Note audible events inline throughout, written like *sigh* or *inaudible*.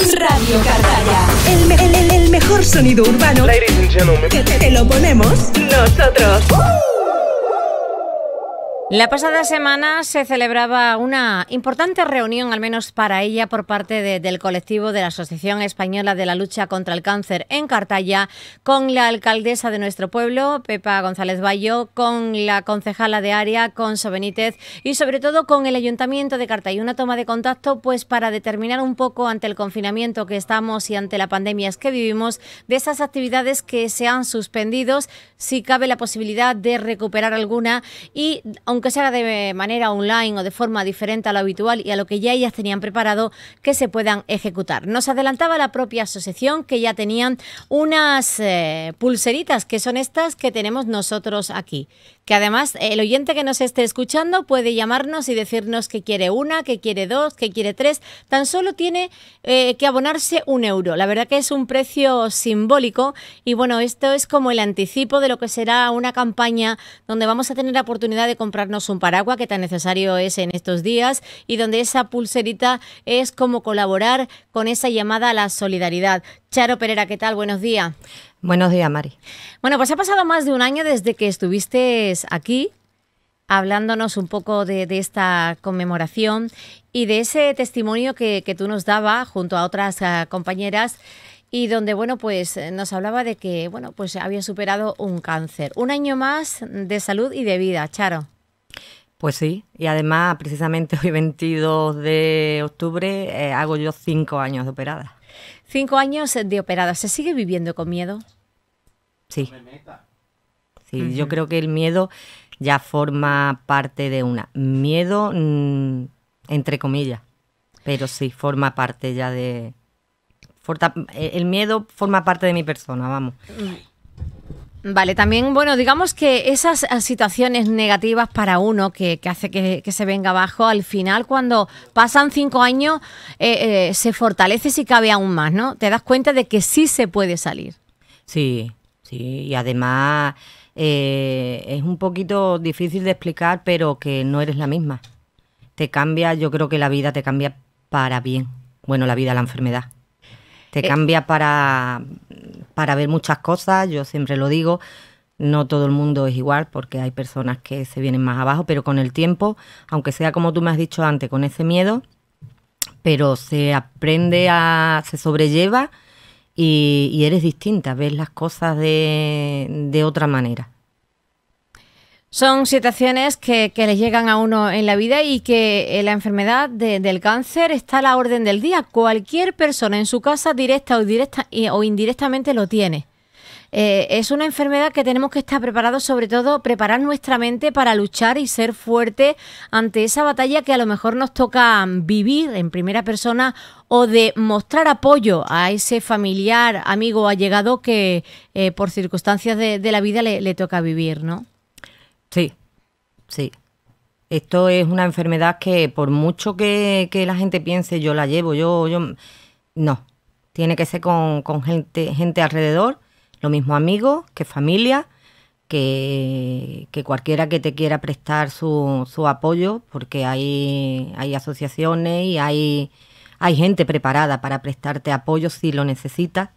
Radio Cartaya. El, mejor sonido urbano. Ladies and gentlemen. Que te, lo ponemos nosotros. La pasada semana se celebraba una importante reunión, al menos para ella, por parte del colectivo de la Asociación Española de la Lucha contra el Cáncer en Cartaya, con la alcaldesa de nuestro pueblo, Pepa González Bayo, con la concejala de área, con Benítez y sobre todo con el Ayuntamiento de Cartaya. Una toma de contacto pues para determinar un poco ante el confinamiento que estamos y ante la pandemia que vivimos, de esas actividades que se han suspendido, si cabe la posibilidad de recuperar alguna y aunque que se de manera online o de forma diferente a lo habitual y a lo que ya ellas tenían preparado, que se puedan ejecutar. Nos adelantaba la propia asociación que ya tenían unas eh, pulseritas, que son estas que tenemos nosotros aquí que además eh, el oyente que nos esté escuchando puede llamarnos y decirnos que quiere una, que quiere dos, que quiere tres. Tan solo tiene eh, que abonarse un euro. La verdad que es un precio simbólico y bueno, esto es como el anticipo de lo que será una campaña donde vamos a tener la oportunidad de comprarnos un paraguas que tan necesario es en estos días y donde esa pulserita es como colaborar con esa llamada a la solidaridad. Charo Pereira, ¿qué tal? Buenos días. Buenos días, Mari. Bueno, pues ha pasado más de un año desde que estuviste aquí hablándonos un poco de, esta conmemoración y de ese testimonio que, tú nos daba junto a otras eh, compañeras y donde bueno pues eh, nos hablaba de que bueno pues había superado un cáncer un año más de salud y de vida Charo pues sí y además precisamente hoy 22 de octubre eh, hago yo cinco años de operada Cinco años de operada. ¿Se sigue viviendo con miedo? Sí. Sí, yo creo que el miedo ya forma parte de una. Miedo, mm, entre comillas, pero sí, forma parte ya de... E, el miedo forma parte de mi persona, vamos. Mm. Vale, también, bueno, digamos que esas situaciones negativas para uno que, hace que, se venga abajo, al final cuando pasan cinco años eh, eh, se fortalece si cabe aún más, ¿no? Te das cuenta de que sí se puede salir. Sí, sí, y además eh, es un poquito difícil de explicar, pero que no eres la misma. Te cambia, yo creo que la vida te cambia para bien. Bueno, la vida, la enfermedad. Te eh, cambia para, ver muchas cosas, yo siempre lo digo. No todo el mundo es igual porque hay personas que se vienen más abajo, pero con el tiempo, aunque sea como tú me has dicho antes, con ese miedo, pero se aprende a, se sobrelleva y, y eres distinta, ves las cosas de, de otra manera. Son situaciones que, les llegan a uno en la vida y que eh, la enfermedad del cáncer está a la orden del día. Cualquier persona en su casa, directa o, indirectamente, lo tiene. Eh, es una enfermedad que tenemos que estar preparados, sobre todo preparar nuestra mente para luchar y ser fuerte ante esa batalla que a lo mejor nos toca vivir en primera persona o de mostrar apoyo a ese familiar, amigo, allegado que eh, por circunstancias de, la vida le, le toca vivir, ¿no? Sí, sí. Esto es una enfermedad que por mucho que, la gente piense, yo la llevo, yo, yo... No, tiene que ser con, gente, gente alrededor, lo mismo amigos que familia, que, que, cualquiera que te quiera prestar su, su apoyo, porque hay, hay asociaciones y hay, hay gente preparada para prestarte apoyo si lo necesitas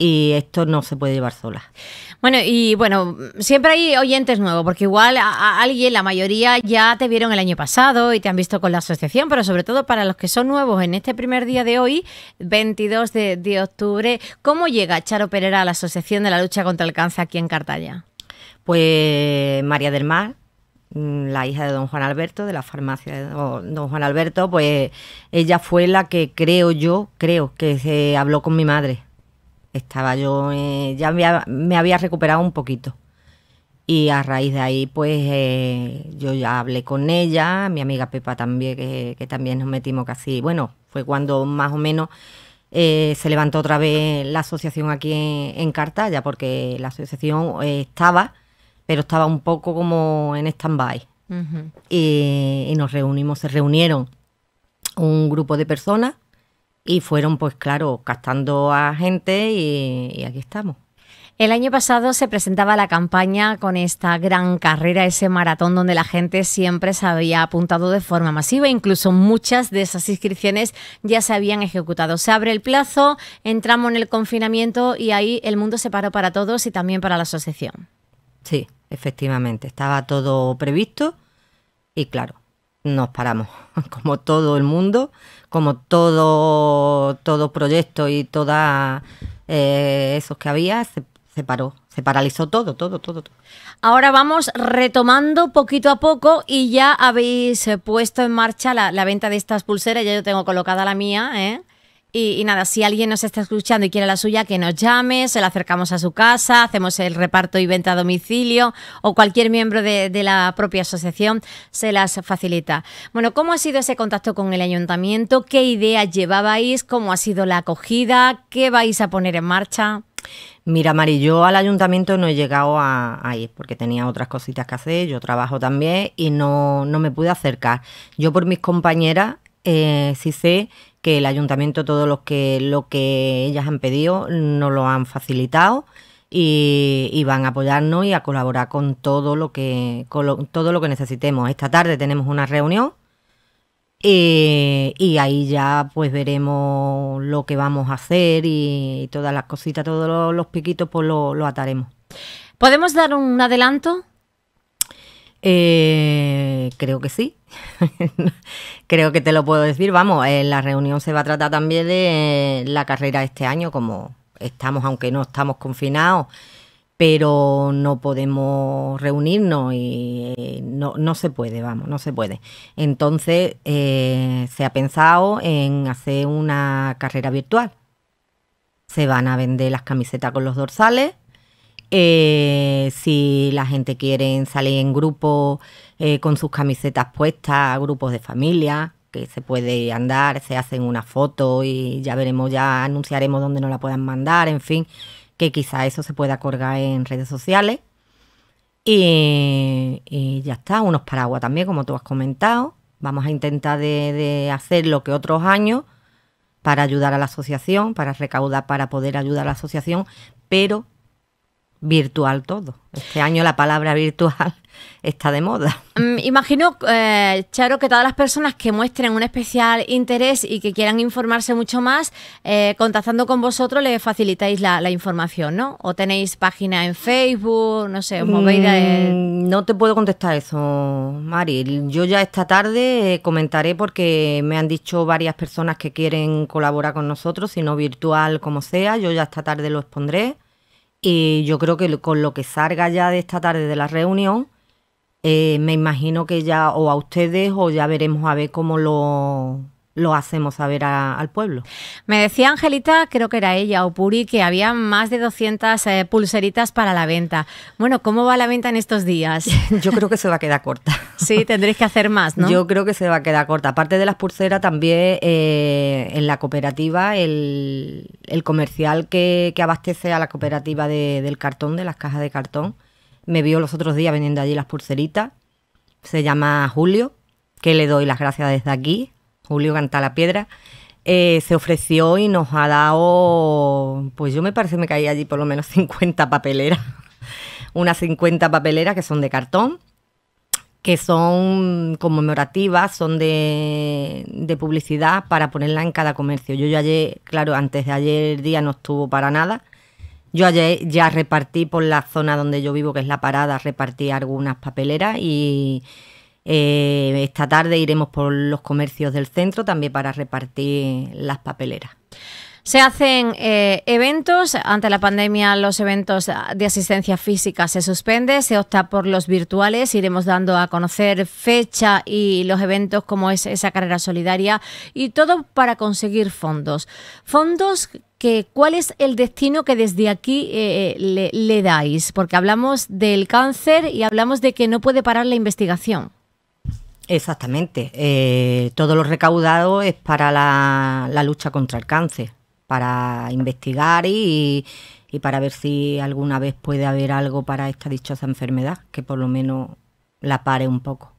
y esto no se puede llevar sola. Bueno, y bueno, siempre hay oyentes nuevos, porque igual a, alguien, la mayoría, ya te vieron el año pasado y te han visto con la asociación, pero sobre todo para los que son nuevos en este primer día de hoy, 22 de, octubre, ¿cómo llega Charo Pereira a la Asociación de la Lucha contra el Cáncer aquí en Cartaya? Pues María del Mar, mm, la hija de don Juan Alberto, de la farmacia de don Juan Alberto, pues ella fue la que creo yo, creo que se habló con mi madre estaba yo, eh, ya me había, recuperado un poquito. Y a raíz de ahí, pues eh, yo ya hablé con ella, mi amiga Pepa también, que, también nos metimos casi. Bueno, fue cuando más o menos eh, se levantó otra vez la asociación aquí en, en porque la asociación estaba, pero estaba un poco como en stand-by. y, y nos reunimos, se reunieron un grupo de personas y fueron pues claro captando a gente y, y aquí estamos. El año pasado se presentaba la campaña con esta gran carrera, ese maratón donde la gente siempre se había apuntado de forma masiva, incluso muchas de esas inscripciones ya se habían ejecutado. Se abre el plazo, entramos en el confinamiento y ahí el mundo se paró para todos y también para la asociación. Sí, efectivamente, estaba todo previsto y claro, nos paramos, *laughs* como todo el mundo, como todo, todo proyecto y todas eh, esos que había, se, paró, se paralizó todo, todo, todo, Ahora vamos retomando poquito a poco y ya habéis puesto en marcha la, la venta de estas pulseras, ya yo tengo colocada la mía, ¿eh? Y, nada, si alguien nos está escuchando y quiere la suya, que nos llame, se la acercamos a su casa, hacemos el reparto y venta a domicilio o cualquier miembro de, la propia asociación se las facilita. Bueno, ¿cómo ha sido ese contacto con el ayuntamiento? ¿Qué ideas llevabais? ¿Cómo ha sido la acogida? ¿Qué vais a poner en marcha? Mira, Mari, yo al ayuntamiento no he llegado a, ir porque tenía otras cositas que hacer, yo trabajo también y no, me pude acercar. Yo por mis compañeras eh, sí sé que el ayuntamiento todo lo que, lo que ellas han pedido nos lo han facilitado y, van a apoyarnos y a colaborar con todo lo que todo lo que necesitemos. Esta tarde tenemos una reunión eh, y, ahí ya pues veremos lo que vamos a hacer y, todas las cositas, todos los, piquitos pues lo, lo ataremos. ¿Podemos dar un adelanto eh, creo que sí. *laughs* creo que te lo puedo decir. Vamos, en eh, la reunión se va a tratar también de la carrera de este año, como estamos, aunque no estamos confinados, pero no podemos reunirnos y eh, no, se puede, vamos, no se puede. Entonces eh, se ha pensado en hacer una carrera virtual. Se van a vender las camisetas con los dorsales eh, si la gente quiere salir en grupo eh, con sus camisetas puestas, grupos de familia, que se puede andar, se hacen una foto y ya veremos, ya anunciaremos dónde nos la puedan mandar, en fin, que quizá eso se pueda colgar en redes sociales. Y, ya está, unos paraguas también, como tú has comentado. Vamos a intentar de, de hacer lo que otros años para ayudar a la asociación, para recaudar, para poder ayudar a la asociación, pero virtual todo. Este año la palabra virtual *laughs* está de moda. Mm, imagino, eh, Charo, que todas las personas que muestren un especial interés y que quieran informarse mucho más, eh, contactando con vosotros le facilitáis la, información, ¿no? O tenéis página en Facebook, no sé, os movéis mm, No te puedo contestar eso, Mari. Yo ya esta tarde eh, comentaré porque me han dicho varias personas que quieren colaborar con nosotros, si no virtual como sea, yo ya esta tarde lo expondré. Y yo creo que con lo que salga ya de esta tarde de la reunión, eh, me imagino que ya o a ustedes o ya veremos a ver cómo lo, lo hacemos saber a, al pueblo. Me decía Angelita, creo que era ella o Puri, que había más de 200 eh, pulseritas para la venta. Bueno, ¿cómo va la venta en estos días? *laughs* Yo creo que se va a quedar corta. Sí, tendréis que hacer más, ¿no? Yo creo que se va a quedar corta. Aparte de las pulseras, también eh, en la cooperativa, el, comercial que, abastece a la cooperativa del cartón, de las cajas de cartón, me vio los otros días vendiendo allí las pulseritas. Se llama Julio, que le doy las gracias desde aquí Julio Cantalapiedra, eh, se ofreció y nos ha dado, pues yo me parece me caí allí por lo menos 50 *laughs* papeleras, unas 50 papeleras que son de cartón, que son conmemorativas, son de, de publicidad para ponerla en cada comercio. Yo ya ayer, claro, antes de ayer día no estuvo para nada. Yo ayer ya repartí por la zona donde yo vivo, que es la parada, repartí algunas papeleras y, eh, esta tarde iremos por los comercios del centro también para repartir las papeleras. Se hacen eh, eventos. Ante la pandemia, los eventos de asistencia física se suspende, se opta por los virtuales. Iremos dando a conocer fecha y los eventos como es esa carrera solidaria y todo para conseguir fondos. Fondos que cuál es el destino que desde aquí eh, le dais, porque hablamos del cáncer y hablamos de que no puede parar la investigación. Exactamente. Eh, todo lo recaudado es para la, lucha contra el cáncer, para investigar y, y, para ver si alguna vez puede haber algo para esta dichosa enfermedad, que por lo menos la pare un poco.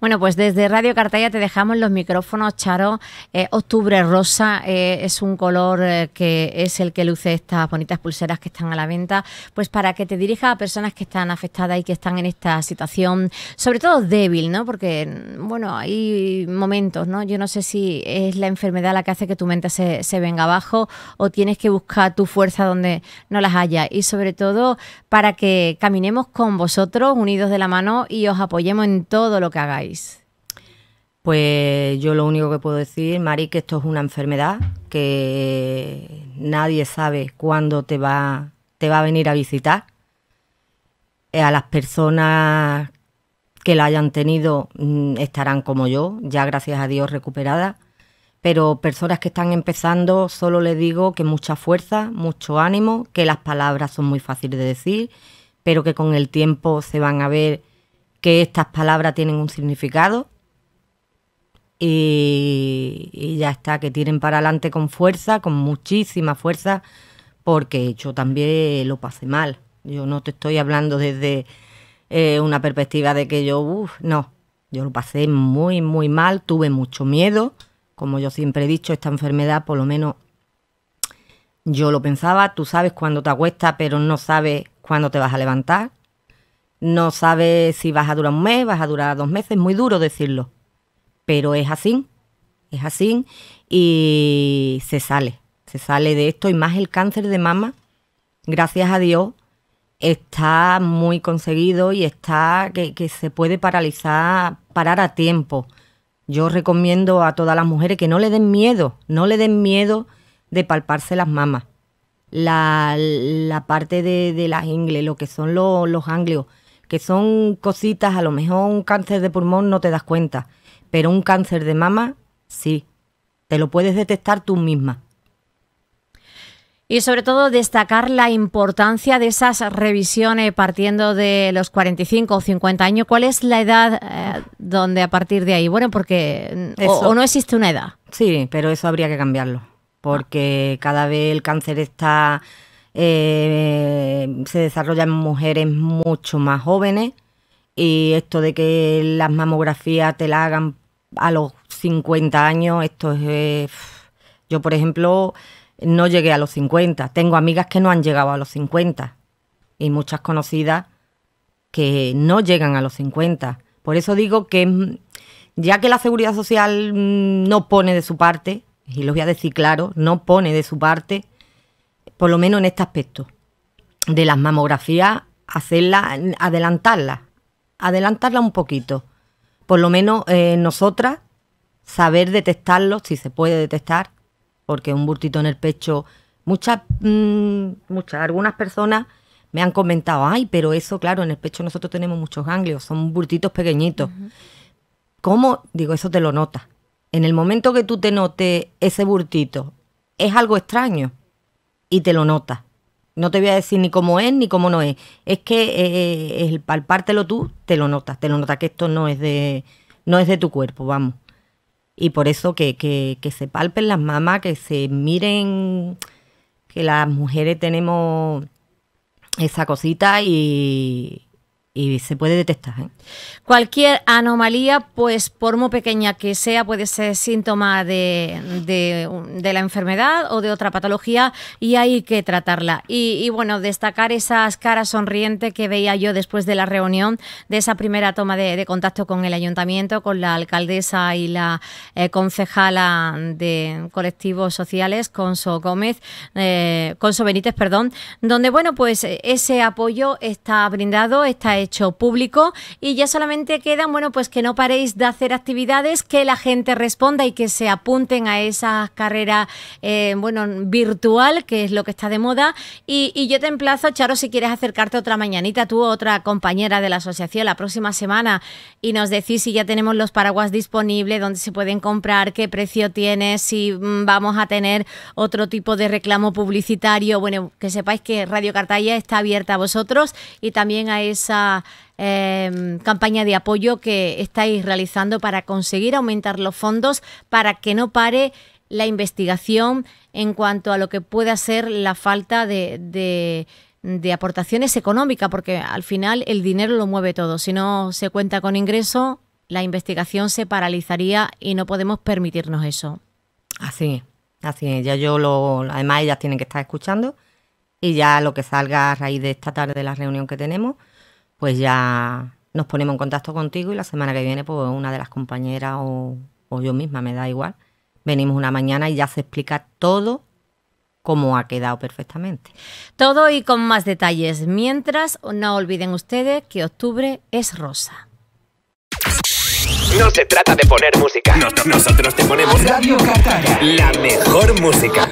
Bueno, pues desde Radio Cartaya te dejamos los micrófonos, Charo. Eh, octubre rosa eh, es un color eh, que es el que luce estas bonitas pulseras que están a la venta, pues para que te dirijas a personas que están afectadas y que están en esta situación, sobre todo débil, ¿no? Porque, mm, bueno, hay momentos, ¿no? Yo no sé si es la enfermedad la que hace que tu mente se, se venga abajo o tienes que buscar tu fuerza donde no las haya. Y sobre todo para que caminemos con vosotros, unidos de la mano y os apoyemos en todo lo que hagáis? Pues yo lo único que puedo decir, Mari, que esto es una enfermedad, que nadie sabe cuándo te va, te va a venir a visitar. A las personas que la hayan tenido mm, estarán como yo, ya gracias a Dios recuperada. Pero personas que están empezando, solo les digo que mucha fuerza, mucho ánimo, que las palabras son muy fáciles de decir, pero que con el tiempo se van a ver que estas palabras tienen un significado y, ya está, que tiren para adelante con fuerza, con muchísima fuerza, porque yo también lo pasé mal. Yo no te estoy hablando desde eh, una perspectiva de que yo, uff, no, yo lo pasé muy, muy mal, tuve mucho miedo, como yo siempre he dicho, esta enfermedad por lo menos yo lo pensaba, tú sabes cuándo te acuestas, pero no sabes cuándo te vas a levantar no sabes si vas a durar un mes, vas a durar dos meses, muy duro decirlo, pero es así, es así y se sale, se sale de esto y más el cáncer de mama, gracias a Dios, está muy conseguido y está que, se puede paralizar, parar a tiempo. Yo recomiendo a todas las mujeres que no le den miedo, no le den miedo de palparse las mamas. La, parte de, las ingles, lo que son los anglios, que son cositas, a lo mejor un cáncer de pulmón no te das cuenta, pero un cáncer de mama sí, te lo puedes detectar tú misma. Y sobre todo destacar la importancia de esas revisiones partiendo de los 45 o 50 años. ¿Cuál es la edad eh, donde a partir de ahí? Bueno, porque mm, o, no existe una edad. Sí, pero eso habría que cambiarlo, porque cada vez el cáncer está eh, se desarrollan mujeres mucho más jóvenes y esto de que las mamografías te la hagan a los 50 años, esto es... Eh, yo, por ejemplo, no llegué a los 50, tengo amigas que no han llegado a los 50 y muchas conocidas que no llegan a los 50. Por eso digo que mm, ya que la seguridad social mm, no pone de su parte, y lo voy a decir claro, no pone de su parte, por lo menos en este aspecto, de las mamografías, hacerla adelantarla adelantarla un poquito. Por lo menos eh, nosotras saber detectarlo, si se puede detectar, porque un burtito en el pecho, muchas, mm, muchas, algunas personas me han comentado, ay, pero eso, claro, en el pecho nosotros tenemos muchos ganglios, son burtitos pequeñitos. ¿Cómo? Digo, eso te lo notas. En el momento que tú te notes ese burtito, es algo extraño y te lo notas. No te voy a decir ni cómo es ni cómo no es. Es que eh, eh, el palpártelo tú, te lo notas, te lo notas que esto no es de, no es de tu cuerpo, vamos. Y por eso que, que, que se palpen las mamas, que se miren, que las mujeres tenemos esa cosita y, y se puede detectar. ¿eh? Cualquier anomalía, pues por muy pequeña que sea, puede ser síntoma de, de, la enfermedad o de otra patología y hay que tratarla. Y, bueno, destacar esas caras sonrientes que veía yo después de la reunión, de esa primera toma de, contacto con el ayuntamiento, con la alcaldesa y la eh, concejala de colectivos sociales, Conso Gómez, eh, Conso Benítez, perdón, donde bueno, pues ese apoyo está brindado, está hecho público y ya solamente quedan, bueno, pues que no paréis de hacer actividades, que la gente responda y que se apunten a esa carrera, eh, bueno, virtual, que es lo que está de moda. Y, yo te emplazo, Charo, si quieres acercarte otra mañanita, tú otra compañera de la asociación la próxima semana y nos decís si ya tenemos los paraguas disponibles, dónde se pueden comprar, qué precio tiene, si mm, vamos a tener otro tipo de reclamo publicitario. Bueno, que sepáis que Radio Cartaya está abierta a vosotros y también a esa Em, campaña de apoyo que estáis realizando para conseguir aumentar los fondos para que no pare la investigación en cuanto a lo que pueda ser la falta de, aportaciones económicas, porque al final el dinero lo mueve todo. Si no se cuenta con ingreso, la investigación se paralizaría y no podemos permitirnos eso. Así así Ya yo lo, además ellas tienen que estar escuchando y ya lo que salga a raíz de esta tarde de la reunión que tenemos, pues ya nos ponemos en contacto contigo y la semana que viene, pues una de las compañeras o, yo misma, me da igual, venimos una mañana y ya se explica todo como ha quedado perfectamente. Todo y con más detalles. Mientras, no olviden ustedes que octubre es rosa. No se trata de poner música. nosotros te ponemos Radio La mejor música.